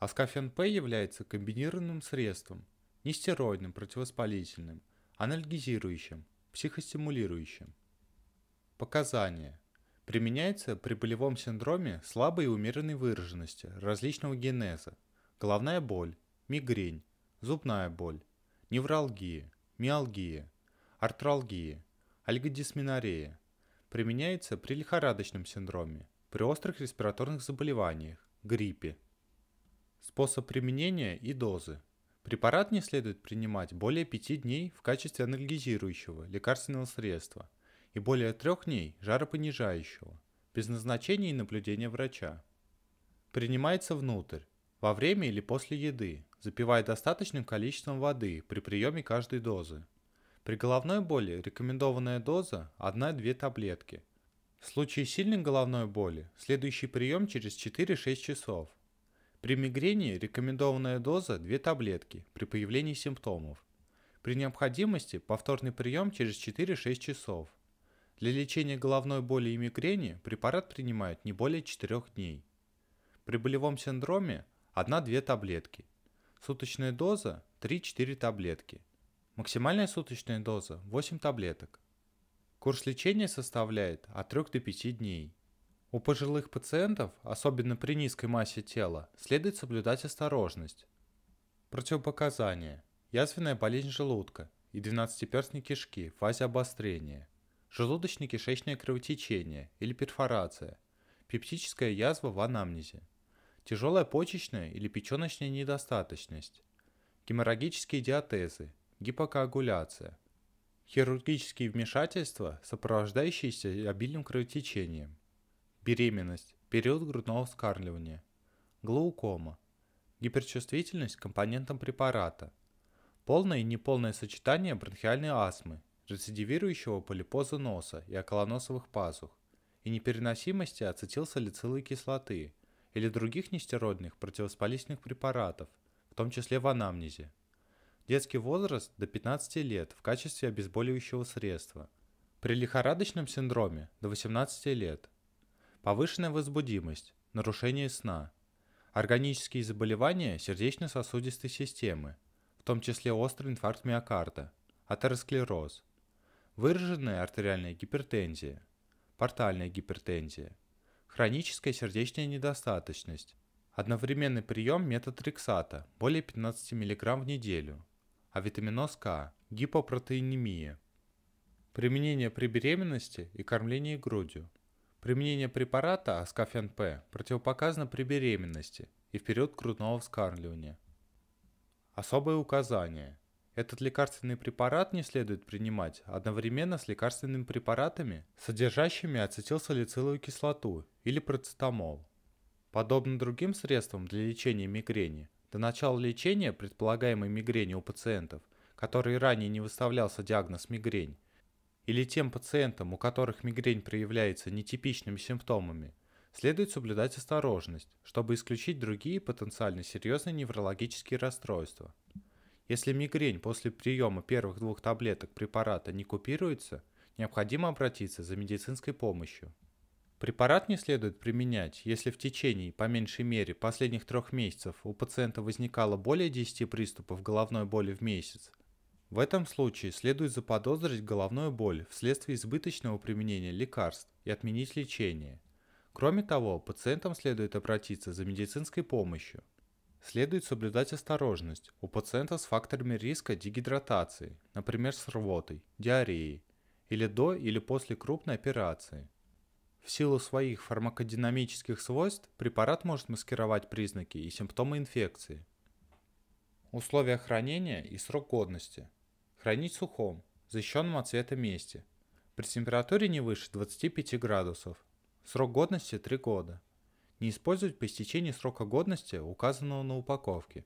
Аскафен П является комбинированным средством, нестероидным, противовоспалительным, анальгизирующим, психостимулирующим. Показания. Применяется при болевом синдроме слабой и умеренной выраженности различного генеза, головная боль, мигрень, зубная боль, невралгия, миалгия, артралгия, альгодисменорея. Применяется при лихорадочном синдроме, при острых респираторных заболеваниях, гриппе, Способ применения и дозы. Препарат не следует принимать более 5 дней в качестве анальгезирующего лекарственного средства и более 3 дней жаропонижающего, без назначения и наблюдения врача. Принимается внутрь, во время или после еды, запивая достаточным количеством воды при приеме каждой дозы. При головной боли рекомендованная доза 1-2 таблетки. В случае сильной головной боли следующий прием через 4-6 часов. При мигрении рекомендованная доза 2 таблетки при появлении симптомов. При необходимости повторный прием через 4-6 часов. Для лечения головной боли и мигрени препарат принимают не более 4 дней. При болевом синдроме 1-2 таблетки. Суточная доза 3-4 таблетки. Максимальная суточная доза 8 таблеток. Курс лечения составляет от 3 до 5 дней. У пожилых пациентов, особенно при низкой массе тела, следует соблюдать осторожность. Противопоказания. Язвенная болезнь желудка и двенадцатиперстной кишки в фазе обострения. Желудочно-кишечное кровотечение или перфорация. Пептическая язва в анамнезе. Тяжелая почечная или печеночная недостаточность. Геморрагические диатезы. Гипокоагуляция. Хирургические вмешательства, сопровождающиеся обильным кровотечением беременность, период грудного вскармливания, глаукома, гиперчувствительность к компонентам препарата, полное и неполное сочетание бронхиальной астмы, рецидивирующего полипоза носа и околоносовых пазух, и непереносимости ацетилсалициловой кислоты или других нестероидных противовоспалительных препаратов, в том числе в анамнезе. Детский возраст до 15 лет в качестве обезболивающего средства. При лихорадочном синдроме до 18 лет – повышенная возбудимость, нарушение сна, органические заболевания сердечно-сосудистой системы, в том числе острый инфаркт миокарда, атеросклероз, выраженная артериальная гипертензия, портальная гипертензия, хроническая сердечная недостаточность, одновременный прием метатрексата более 15 мг в неделю, а витаминоз К, гипопротеинемия, применение при беременности и кормлении грудью, Применение препарата Аскафен П противопоказано при беременности и в период грудного вскармливания. Особые указания. Этот лекарственный препарат не следует принимать одновременно с лекарственными препаратами, содержащими ацетилсалициловую кислоту или процетамол. Подобно другим средствам для лечения мигрени, до начала лечения предполагаемой мигрени у пациентов, который ранее не выставлялся диагноз мигрень, или тем пациентам, у которых мигрень проявляется нетипичными симптомами, следует соблюдать осторожность, чтобы исключить другие потенциально серьезные неврологические расстройства. Если мигрень после приема первых двух таблеток препарата не купируется, необходимо обратиться за медицинской помощью. Препарат не следует применять, если в течение, по меньшей мере, последних трех месяцев у пациента возникало более 10 приступов головной боли в месяц в этом случае следует заподозрить головную боль вследствие избыточного применения лекарств и отменить лечение. Кроме того, пациентам следует обратиться за медицинской помощью. Следует соблюдать осторожность у пациента с факторами риска дегидратации, например, с рвотой, диареей, или до или после крупной операции. В силу своих фармакодинамических свойств препарат может маскировать признаки и симптомы инфекции. Условия хранения и срок годности – Хранить в сухом, защищенном от света месте. При температуре не выше 25 градусов. Срок годности 3 года. Не использовать по истечении срока годности, указанного на упаковке.